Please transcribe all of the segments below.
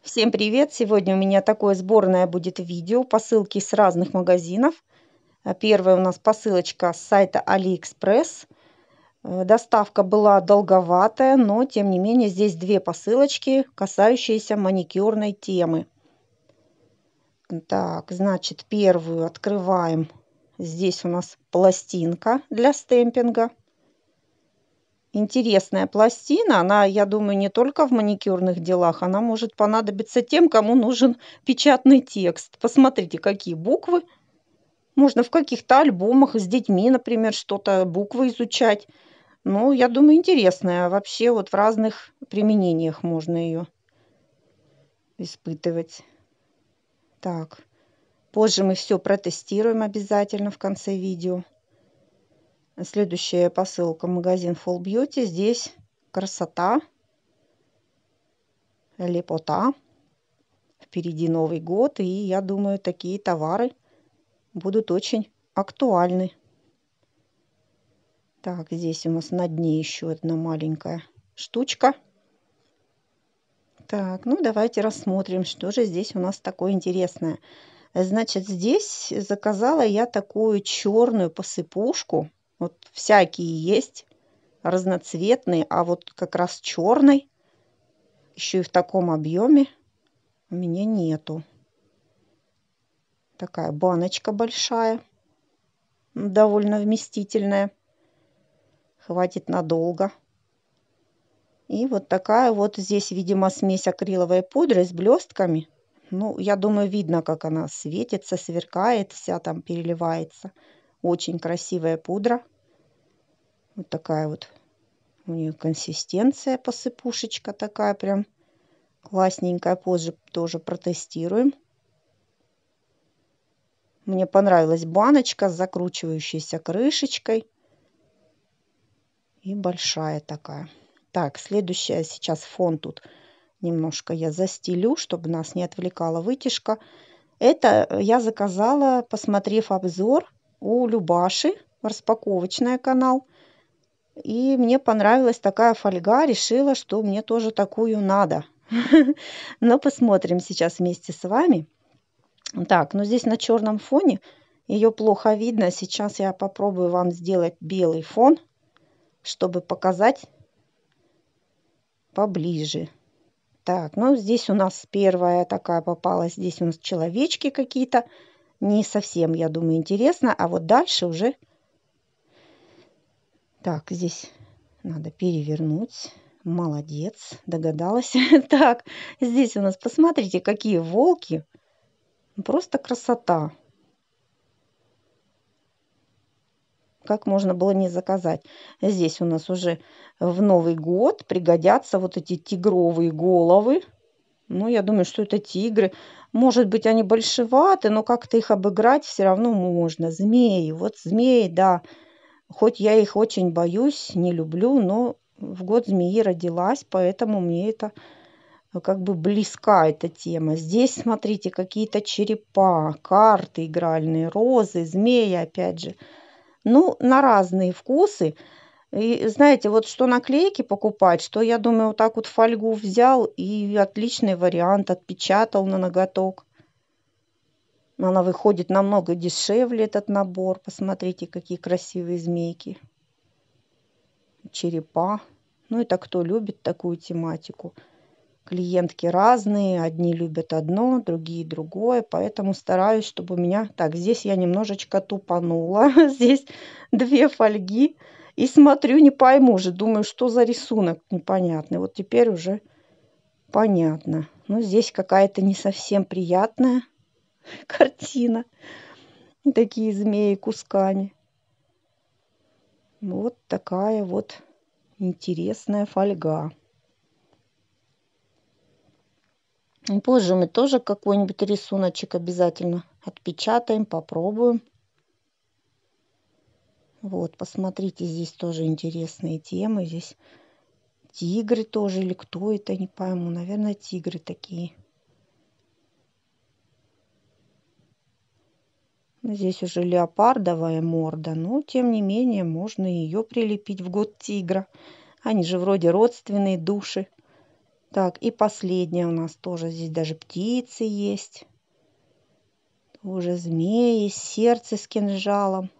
Всем привет! Сегодня у меня такое сборное будет видео, посылки с разных магазинов. Э, первая у нас посылочка с сайта AliExpress. Э, доставка была долговатая, но тем не менее здесь две посылочки, касающиеся маникюрной темы. Так, значит, первую открываем. Здесь у нас пластинка для стемпинга интересная пластина. Она, я думаю, не только в маникюрных делах, она может понадобиться тем, кому нужен печатный текст. Посмотрите, какие буквы. Можно в каких-то альбомах с детьми, например, что-то буквы изучать. Ну, я думаю, интересная. Вообще вот в разных применениях можно ее испытывать. Так, позже мы все протестируем обязательно в конце видео. Следующая посылка магазин Full Beauty. Здесь красота, лепота. Впереди Новый год, и я думаю, такие товары будут очень актуальны. Так, здесь у нас на дне еще одна маленькая штучка. Так, ну давайте рассмотрим, что же здесь у нас такое интересное. Значит, здесь заказала я такую черную посыпушку вот всякие есть, разноцветные, а вот как раз черной, еще и в таком объеме, у меня нету. Такая баночка большая, довольно вместительная. Хватит надолго. И вот такая вот здесь, видимо, смесь акриловой пудры с блестками. Ну, я думаю, видно, как она светится, сверкает, вся там переливается. Очень красивая пудра. Вот такая вот у нее консистенция, посыпушечка такая прям классненькая. Позже тоже протестируем. Мне понравилась баночка с закручивающейся крышечкой. И большая такая. Так, следующая сейчас фон тут немножко я застелю, чтобы нас не отвлекала вытяжка. Это я заказала, посмотрев обзор у Любаши, распаковочная канал. И мне понравилась такая фольга, решила, что мне тоже такую надо. Но посмотрим сейчас вместе с вами. Так, ну здесь на черном фоне ее плохо видно. Сейчас я попробую вам сделать белый фон, чтобы показать поближе. Так, ну здесь у нас первая такая попалась. Здесь у нас человечки какие-то не совсем, я думаю, интересно. А вот дальше уже... Так, здесь надо перевернуть. Молодец, догадалась. так, здесь у нас, посмотрите, какие волки. Просто красота. Как можно было не заказать. Здесь у нас уже в Новый год пригодятся вот эти тигровые головы. Ну, я думаю, что это тигры. Может быть, они большеваты, но как-то их обыграть все равно можно. Змеи, вот змеи, да. Хоть я их очень боюсь, не люблю, но в год змеи родилась, поэтому мне это э, как бы близка эта тема. Здесь, смотрите, какие-то черепа, карты игральные, розы, змеи, опять же. Ну, на разные вкусы. И знаете, вот что наклейки покупать, что, я думаю, вот так вот фольгу взял и отличный вариант отпечатал на ноготок. Она выходит намного дешевле, этот набор. Посмотрите, какие красивые змейки. Черепа. Ну, это кто любит такую тематику. Клиентки разные, одни любят одно, другие другое, поэтому стараюсь, чтобы у меня... Так, здесь я немножечко тупанула. Здесь две фольги и смотрю, не пойму же, думаю, что за рисунок непонятный. Вот теперь уже понятно. Но ну, здесь какая-то не совсем приятная картина. Такие змеи кусками. Ну, вот такая вот интересная фольга. Позже мы тоже какой-нибудь рисуночек обязательно отпечатаем, попробуем. Вот, посмотрите, здесь тоже интересные темы. Здесь тигры тоже, или кто это, не пойму. Наверное, тигры такие. Здесь уже леопардовая морда, но тем не менее можно ее прилепить в год тигра. Они же вроде родственные души. Так, и последняя у нас тоже. Здесь даже птицы есть. Уже змеи, сердце с кинжалом.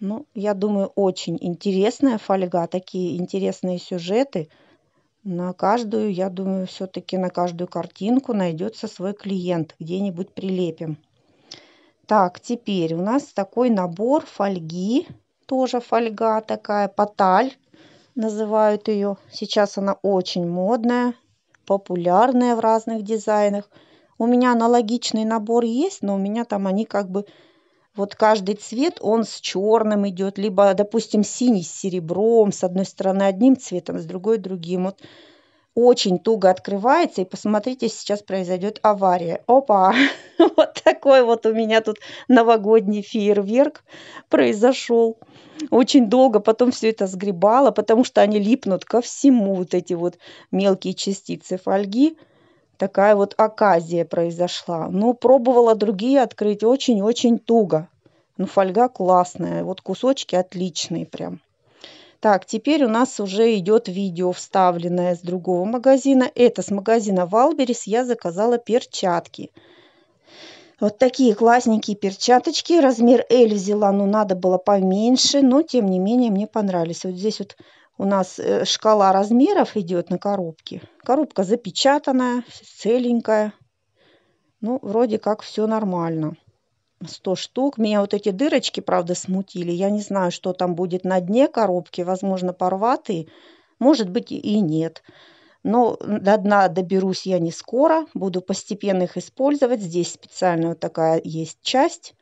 Ну, я думаю, очень интересная фольга, такие интересные сюжеты. На каждую, я думаю, все-таки на каждую картинку найдется свой клиент. Где-нибудь прилепим. Так, теперь у нас такой набор фольги. Тоже фольга такая, поталь называют ее. Сейчас она очень модная, популярная в разных дизайнах. У меня аналогичный набор есть, но у меня там они как бы вот каждый цвет, он с черным идет, либо, допустим, синий с серебром, с одной стороны одним цветом, с другой другим. Вот очень туго открывается, и посмотрите, сейчас произойдет авария. Опа! Вот такой вот у меня тут новогодний фейерверк произошел. Очень долго потом все это сгребало, потому что они липнут ко всему, вот эти вот мелкие частицы фольги – такая вот оказия произошла. Ну, пробовала другие открыть очень-очень туго. Ну, фольга классная, вот кусочки отличные прям. Так, теперь у нас уже идет видео, вставленное с другого магазина. Это с магазина Валберис я заказала перчатки. Вот такие классненькие перчаточки. Размер L взяла, но надо было поменьше, но тем не менее мне понравились. Вот здесь вот у нас э, шкала размеров идет на коробке. Коробка запечатанная, целенькая. Ну, вроде как все нормально. 100 штук. Меня вот эти дырочки, правда, смутили. Я не знаю, что там будет на дне коробки. Возможно, порватые. Может быть, и нет. Но до дна доберусь я не скоро. Буду постепенно их использовать. Здесь специально вот такая есть часть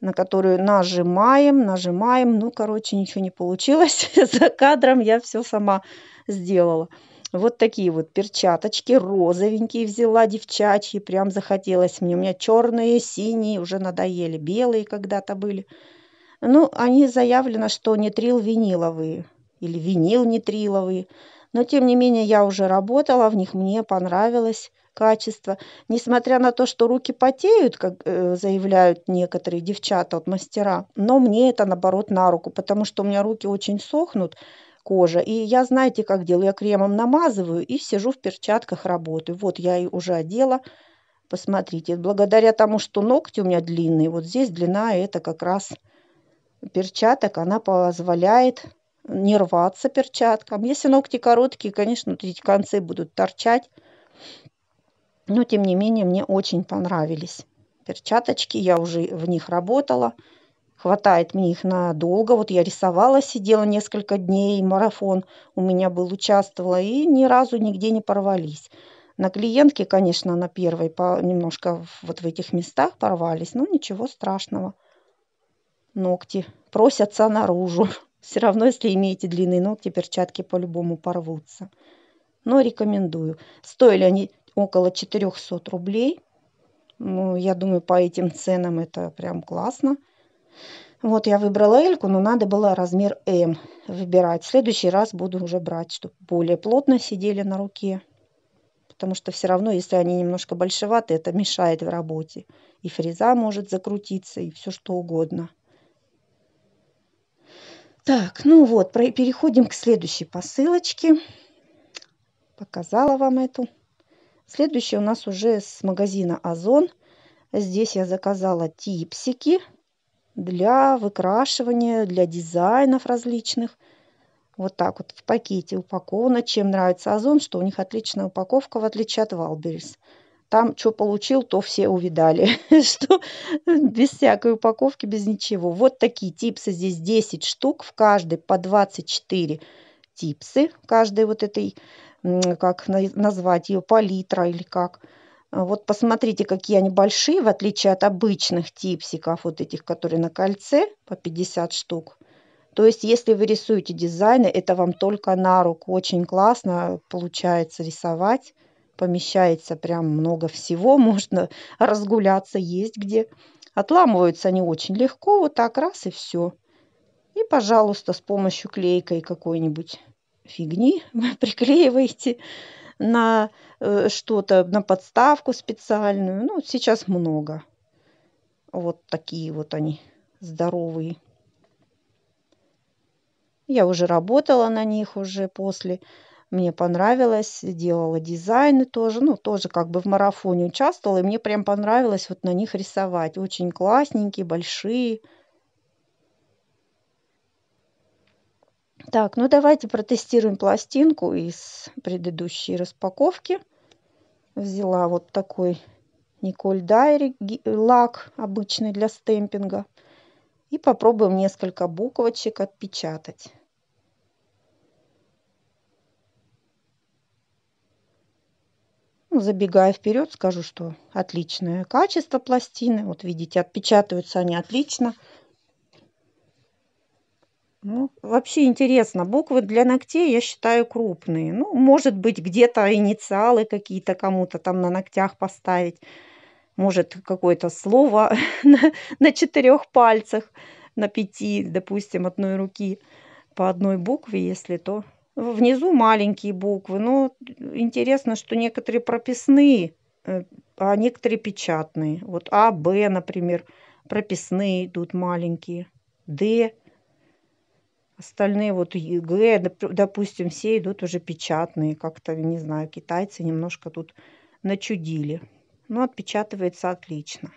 на которую нажимаем, нажимаем. Ну, короче, ничего не получилось. За кадром я все сама сделала. Вот такие вот перчаточки розовенькие взяла, девчачьи. Прям захотелось мне. У меня черные, синие уже надоели. Белые когда-то были. Ну, они заявлено, что нитрил виниловые или винил нитриловые. Но, тем не менее, я уже работала в них, мне понравилось качество. Несмотря на то, что руки потеют, как э, заявляют некоторые девчата, от мастера, но мне это наоборот на руку, потому что у меня руки очень сохнут, кожа. И я, знаете, как делаю? Я кремом намазываю и сижу в перчатках, работаю. Вот я и уже одела. Посмотрите, благодаря тому, что ногти у меня длинные, вот здесь длина, это как раз перчаток, она позволяет не рваться перчаткам. Если ногти короткие, конечно, вот эти концы будут торчать. Но, тем не менее, мне очень понравились перчаточки. Я уже в них работала. Хватает мне их надолго. Вот я рисовала, сидела несколько дней, марафон у меня был, участвовала. И ни разу нигде не порвались. На клиентке, конечно, на первой по, немножко вот в этих местах порвались. Но ничего страшного. Ногти просятся наружу. Все равно, если имеете длинные ногти, перчатки по-любому порвутся. Но рекомендую. Стоили они около 400 рублей. Ну, я думаю, по этим ценам это прям классно. Вот я выбрала эльку, но надо было размер М выбирать. В следующий раз буду уже брать, чтобы более плотно сидели на руке. Потому что все равно, если они немножко большеваты, это мешает в работе. И фреза может закрутиться, и все что угодно. Так, ну вот, переходим к следующей посылочке. Показала вам эту. Следующее у нас уже с магазина Озон. Здесь я заказала типсики для выкрашивания, для дизайнов различных. Вот так вот в пакете упаковано. Чем нравится Озон, что у них отличная упаковка, в отличие от Валберис. Там что получил, то все увидали. что без всякой упаковки, без ничего. Вот такие типсы. Здесь 10 штук. В каждой по 24 типсы. В каждой вот этой как назвать ее, палитра или как. А вот посмотрите, какие они большие, в отличие от обычных типсиков, вот этих, которые на кольце, по 50 штук. То есть, если вы рисуете дизайны, это вам только на руку. Очень классно получается рисовать. Помещается прям много всего. Можно разгуляться, есть где. Отламываются они очень легко. Вот так раз и все. И, пожалуйста, с помощью клейкой какой-нибудь фигни приклеиваете на э, что-то, на подставку специальную. Ну, сейчас много. Вот такие вот они здоровые. Я уже работала на них уже после. Мне понравилось, делала дизайны тоже. Ну, тоже как бы в марафоне участвовала. И мне прям понравилось вот на них рисовать. Очень классненькие, большие. Так, ну давайте протестируем пластинку из предыдущей распаковки. Взяла вот такой Николь Дайри лак, обычный для стемпинга. И попробуем несколько буквочек отпечатать. Ну, забегая вперед, скажу, что отличное качество пластины. Вот видите, отпечатываются они отлично. Ну, вообще интересно, буквы для ногтей я считаю крупные. Ну, может быть, где-то инициалы какие-то кому-то там на ногтях поставить. Может, какое-то слово на, на четырех пальцах, на пяти, допустим, одной руки по одной букве, если то. Внизу маленькие буквы, но интересно, что некоторые прописные, э, а некоторые печатные. Вот А, Б, например, прописные идут маленькие. Д – Остальные, вот ЕГЭ, допустим, все идут уже печатные. Как-то, не знаю, китайцы немножко тут начудили. Но ну, отпечатывается отлично.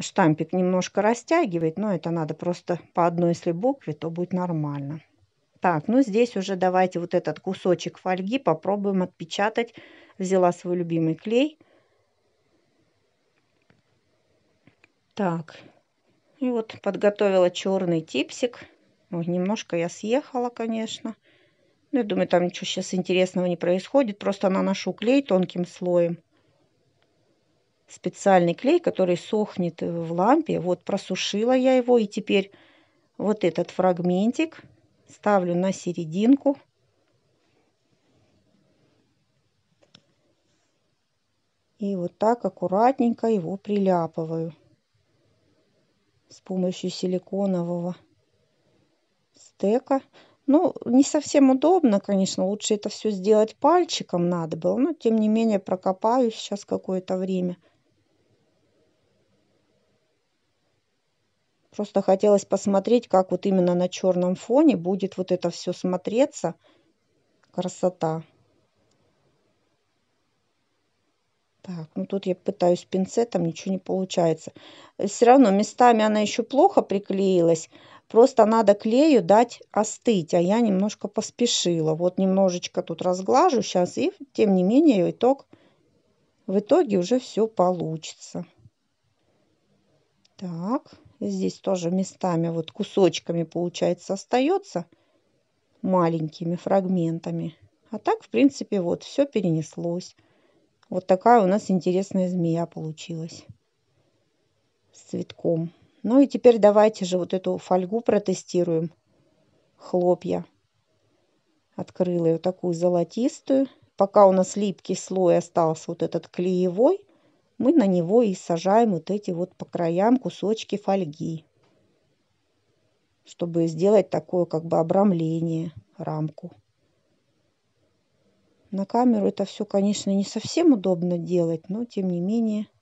Штампик немножко растягивает, но это надо просто по одной, если букве, то будет нормально. Так, ну здесь уже давайте вот этот кусочек фольги попробуем отпечатать. Взяла свой любимый клей. Так, и вот подготовила черный типсик. Вот, ну, немножко я съехала, конечно. Ну, я думаю, там ничего сейчас интересного не происходит. Просто наношу клей тонким слоем. Специальный клей, который сохнет в лампе. Вот просушила я его. И теперь вот этот фрагментик ставлю на серединку. И вот так аккуратненько его приляпываю с помощью силиконового стека. Ну, не совсем удобно, конечно, лучше это все сделать пальчиком надо было, но тем не менее прокопаю сейчас какое-то время. Просто хотелось посмотреть, как вот именно на черном фоне будет вот это все смотреться. Красота. Так, ну тут я пытаюсь пинцетом, ничего не получается. Все равно местами она еще плохо приклеилась. Просто надо клею дать остыть, а я немножко поспешила. Вот немножечко тут разглажу сейчас, и тем не менее итог, в итоге уже все получится. Так, здесь тоже местами, вот кусочками получается остается, маленькими фрагментами. А так, в принципе, вот все перенеслось. Вот такая у нас интересная змея получилась с цветком. Ну и теперь давайте же вот эту фольгу протестируем. Хлопья. Открыла ее такую золотистую. Пока у нас липкий слой остался вот этот клеевой, мы на него и сажаем вот эти вот по краям кусочки фольги, чтобы сделать такое как бы обрамление, рамку. На камеру это все, конечно, не совсем удобно делать, но тем не менее –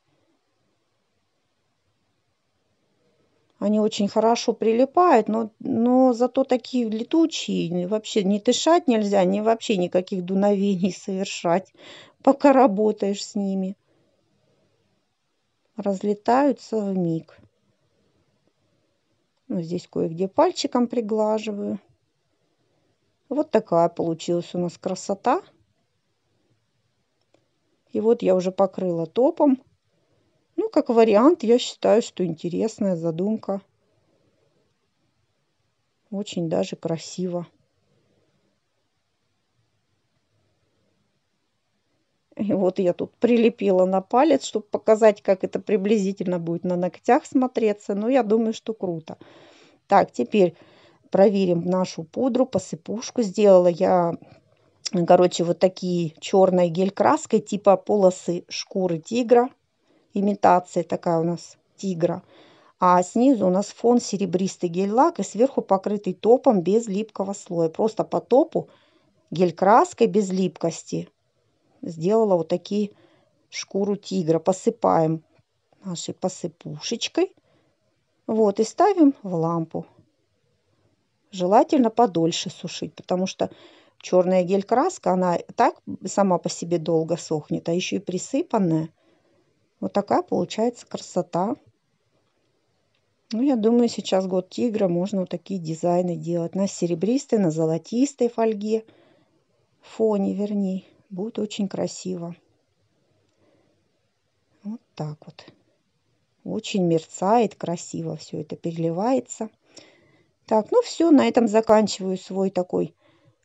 они очень хорошо прилипают, но, но зато такие летучие, вообще не дышать нельзя, не вообще никаких дуновений совершать, пока работаешь с ними. Разлетаются в миг. Ну, здесь кое-где пальчиком приглаживаю. Вот такая получилась у нас красота. И вот я уже покрыла топом. Ну, как вариант, я считаю, что интересная задумка. Очень даже красиво. И вот я тут прилепила на палец, чтобы показать, как это приблизительно будет на ногтях смотреться. Но ну, я думаю, что круто. Так, теперь проверим нашу пудру, посыпушку. Сделала я, короче, вот такие черной гель-краской типа полосы шкуры тигра имитация такая у нас тигра. А снизу у нас фон серебристый гель-лак и сверху покрытый топом без липкого слоя. Просто по топу гель-краской без липкости сделала вот такие шкуру тигра. Посыпаем нашей посыпушечкой. Вот и ставим в лампу. Желательно подольше сушить, потому что черная гель-краска, она так сама по себе долго сохнет, а еще и присыпанная – вот такая получается красота. Ну, я думаю, сейчас год тигра, можно вот такие дизайны делать. На серебристой, на золотистой фольге, фоне вернее. Будет очень красиво. Вот так вот. Очень мерцает, красиво все это переливается. Так, ну все, на этом заканчиваю свой такой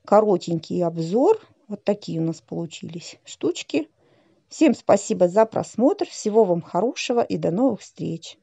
коротенький обзор. Вот такие у нас получились штучки. Всем спасибо за просмотр. Всего вам хорошего и до новых встреч.